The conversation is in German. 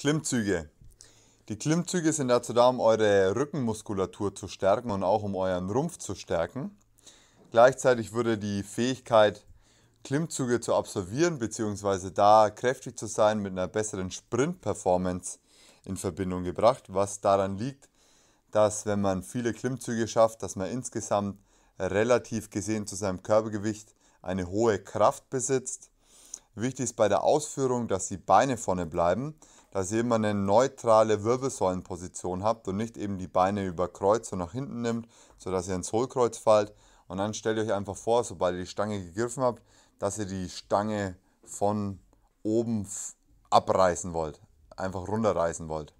Klimmzüge. Die Klimmzüge sind dazu da, um eure Rückenmuskulatur zu stärken und auch um euren Rumpf zu stärken. Gleichzeitig würde die Fähigkeit, Klimmzüge zu absolvieren bzw. da kräftig zu sein mit einer besseren Sprint-Performance in Verbindung gebracht, was daran liegt, dass wenn man viele Klimmzüge schafft, dass man insgesamt relativ gesehen zu seinem Körpergewicht eine hohe Kraft besitzt Wichtig ist bei der Ausführung, dass die Beine vorne bleiben, dass ihr immer eine neutrale Wirbelsäulenposition habt und nicht eben die Beine über Kreuz und nach hinten nimmt, sodass ihr ins Hohlkreuz fallt. Und dann stellt euch einfach vor, sobald ihr die Stange gegriffen habt, dass ihr die Stange von oben abreißen wollt, einfach runterreißen wollt.